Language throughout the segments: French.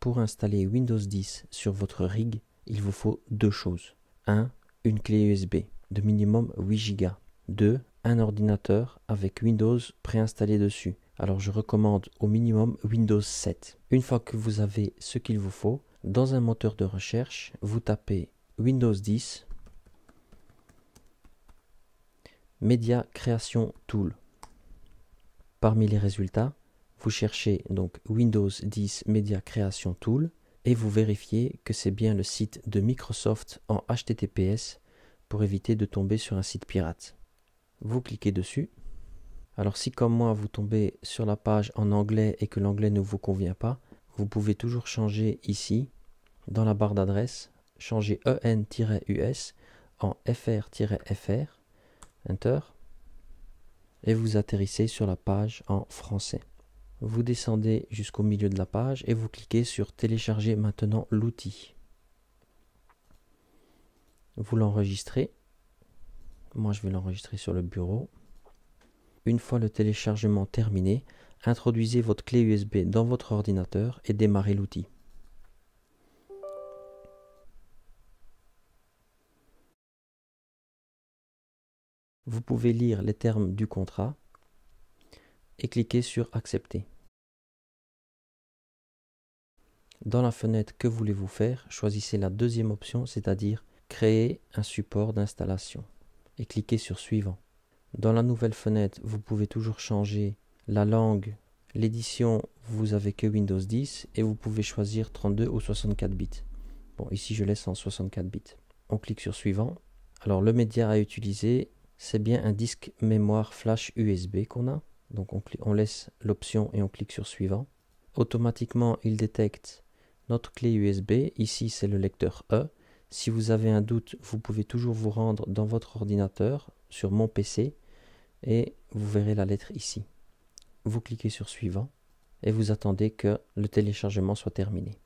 Pour installer Windows 10 sur votre rig, il vous faut deux choses. 1. Une clé USB de minimum 8 Go. 2. Un ordinateur avec Windows préinstallé dessus. Alors je recommande au minimum Windows 7. Une fois que vous avez ce qu'il vous faut, dans un moteur de recherche, vous tapez Windows 10 Media Création Tool. Parmi les résultats, vous cherchez donc Windows 10 Media Creation Tool et vous vérifiez que c'est bien le site de Microsoft en HTTPS pour éviter de tomber sur un site pirate. Vous cliquez dessus. Alors si comme moi vous tombez sur la page en anglais et que l'anglais ne vous convient pas, vous pouvez toujours changer ici, dans la barre d'adresse, changer en-us en fr-fr, enter, et vous atterrissez sur la page en français vous descendez jusqu'au milieu de la page et vous cliquez sur télécharger maintenant l'outil. Vous l'enregistrez. Moi, je vais l'enregistrer sur le bureau. Une fois le téléchargement terminé, introduisez votre clé USB dans votre ordinateur et démarrez l'outil. Vous pouvez lire les termes du contrat et cliquez sur Accepter. Dans la fenêtre Que voulez-vous faire, choisissez la deuxième option, c'est-à-dire Créer un support d'installation et cliquez sur Suivant. Dans la nouvelle fenêtre, vous pouvez toujours changer la langue, l'édition, vous avez que Windows 10 et vous pouvez choisir 32 ou 64 bits. Bon, ici je laisse en 64 bits. On clique sur Suivant. Alors le média à utiliser, c'est bien un disque mémoire flash USB qu'on a. Donc on, laisse l'option et on clique sur suivant. Automatiquement, il détecte notre clé USB. Ici, c'est le lecteur E. Si vous avez un doute, vous pouvez toujours vous rendre dans votre ordinateur, sur mon PC, et vous verrez la lettre ici. Vous cliquez sur suivant et vous attendez que le téléchargement soit terminé.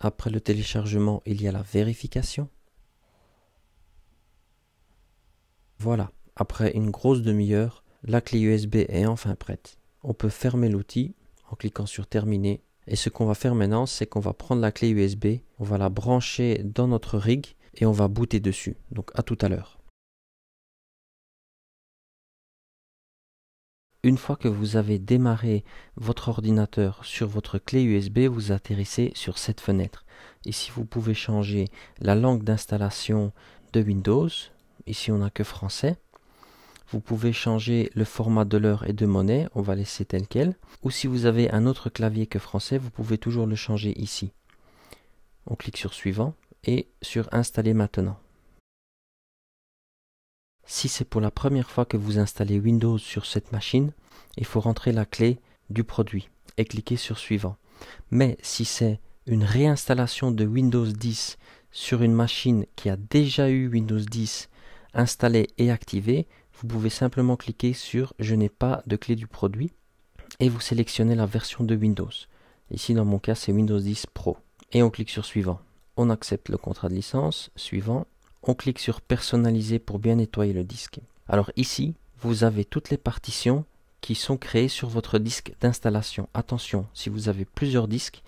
Après le téléchargement, il y a la vérification. Voilà, après une grosse demi-heure, la clé USB est enfin prête. On peut fermer l'outil en cliquant sur Terminer. Et ce qu'on va faire maintenant, c'est qu'on va prendre la clé USB, on va la brancher dans notre rig et on va booter dessus. Donc à tout à l'heure. Une fois que vous avez démarré votre ordinateur sur votre clé USB, vous atterrissez sur cette fenêtre. Ici, vous pouvez changer la langue d'installation de Windows, Ici, on n'a que français. Vous pouvez changer le format de l'heure et de monnaie. On va laisser tel quel. Ou si vous avez un autre clavier que français, vous pouvez toujours le changer ici. On clique sur suivant et sur installer maintenant. Si c'est pour la première fois que vous installez Windows sur cette machine, il faut rentrer la clé du produit et cliquer sur suivant. Mais si c'est une réinstallation de Windows 10 sur une machine qui a déjà eu Windows 10 installé et activé, vous pouvez simplement cliquer sur Je n'ai pas de clé du produit et vous sélectionnez la version de Windows. Ici, dans mon cas, c'est Windows 10 Pro. Et on clique sur Suivant. On accepte le contrat de licence. Suivant. On clique sur Personnaliser pour bien nettoyer le disque. Alors ici, vous avez toutes les partitions qui sont créées sur votre disque d'installation. Attention, si vous avez plusieurs disques,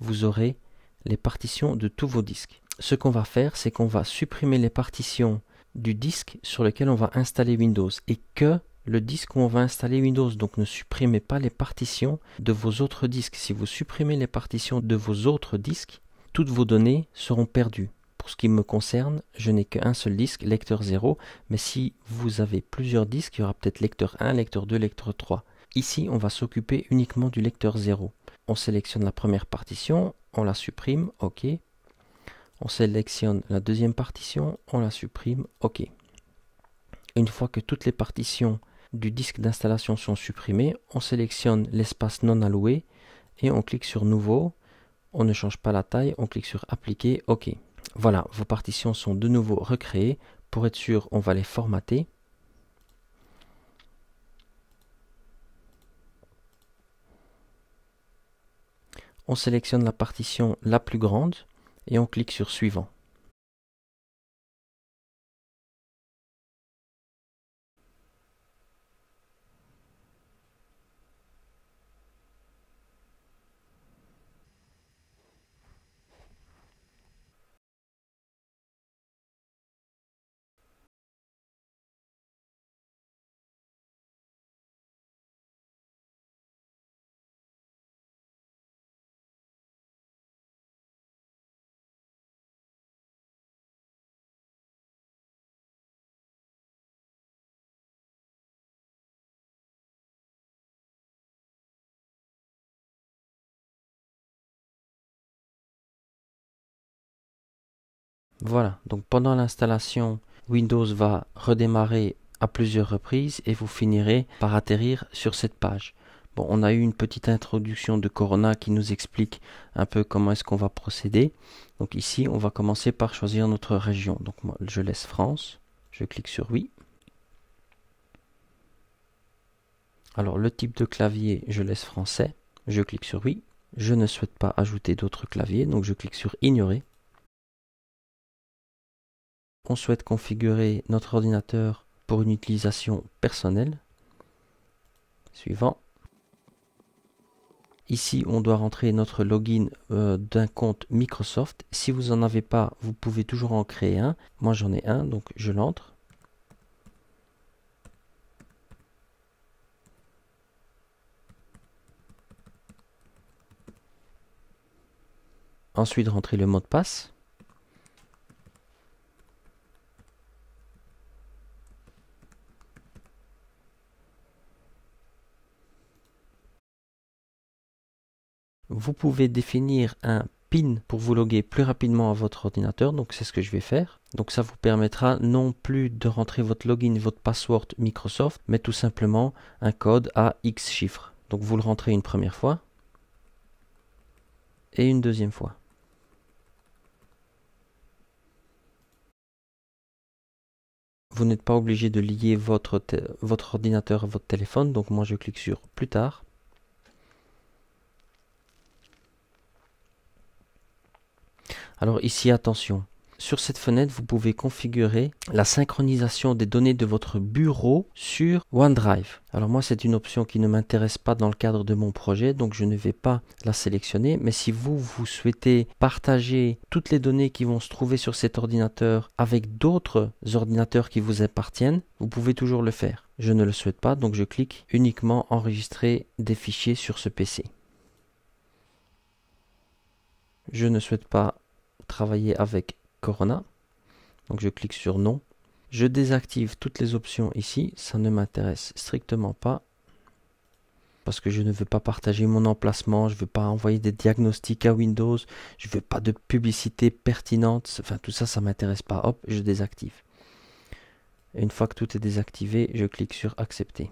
vous aurez les partitions de tous vos disques. Ce qu'on va faire, c'est qu'on va supprimer les partitions du disque sur lequel on va installer Windows et que le disque où on va installer Windows. Donc ne supprimez pas les partitions de vos autres disques. Si vous supprimez les partitions de vos autres disques, toutes vos données seront perdues. Pour ce qui me concerne, je n'ai qu'un seul disque, lecteur 0, mais si vous avez plusieurs disques, il y aura peut-être lecteur 1, lecteur 2, lecteur 3. Ici, on va s'occuper uniquement du lecteur 0. On sélectionne la première partition, on la supprime, OK, on sélectionne la deuxième partition, on la supprime, OK. Une fois que toutes les partitions du disque d'installation sont supprimées, on sélectionne l'espace non alloué et on clique sur Nouveau. On ne change pas la taille, on clique sur Appliquer, OK. Voilà, vos partitions sont de nouveau recréées. Pour être sûr, on va les formater. On sélectionne la partition la plus grande et on clique sur Suivant. Voilà, donc pendant l'installation, Windows va redémarrer à plusieurs reprises et vous finirez par atterrir sur cette page. Bon, on a eu une petite introduction de Corona qui nous explique un peu comment est-ce qu'on va procéder. Donc ici, on va commencer par choisir notre région. Donc moi, je laisse France, je clique sur oui. Alors le type de clavier, je laisse français, je clique sur oui. Je ne souhaite pas ajouter d'autres claviers, donc je clique sur ignorer on souhaite configurer notre ordinateur pour une utilisation personnelle. Suivant. Ici, on doit rentrer notre login euh, d'un compte Microsoft. Si vous n'en avez pas, vous pouvez toujours en créer un. Moi, j'en ai un, donc je l'entre. Ensuite, rentrer le mot de passe. Vous pouvez définir un PIN pour vous loguer plus rapidement à votre ordinateur, donc c'est ce que je vais faire. Donc ça vous permettra non plus de rentrer votre login, votre password Microsoft, mais tout simplement un code à X chiffres. Donc vous le rentrez une première fois et une deuxième fois. Vous n'êtes pas obligé de lier votre, votre ordinateur à votre téléphone, donc moi je clique sur plus tard. Alors ici, attention. Sur cette fenêtre, vous pouvez configurer la synchronisation des données de votre bureau sur OneDrive. Alors moi, c'est une option qui ne m'intéresse pas dans le cadre de mon projet, donc je ne vais pas la sélectionner. Mais si vous, vous souhaitez partager toutes les données qui vont se trouver sur cet ordinateur avec d'autres ordinateurs qui vous appartiennent, vous pouvez toujours le faire. Je ne le souhaite pas, donc je clique uniquement enregistrer des fichiers sur ce PC. Je ne souhaite pas travailler avec Corona. Donc je clique sur non. Je désactive toutes les options ici, ça ne m'intéresse strictement pas parce que je ne veux pas partager mon emplacement, je veux pas envoyer des diagnostics à Windows, je veux pas de publicité pertinente, enfin tout ça, ça m'intéresse pas. Hop, je désactive. Une fois que tout est désactivé, je clique sur accepter.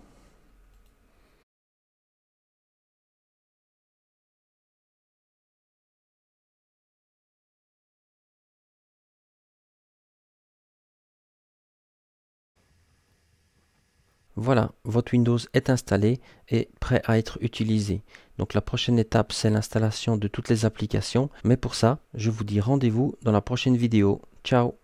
Voilà, votre Windows est installé et prêt à être utilisé. Donc la prochaine étape, c'est l'installation de toutes les applications. Mais pour ça, je vous dis rendez-vous dans la prochaine vidéo. Ciao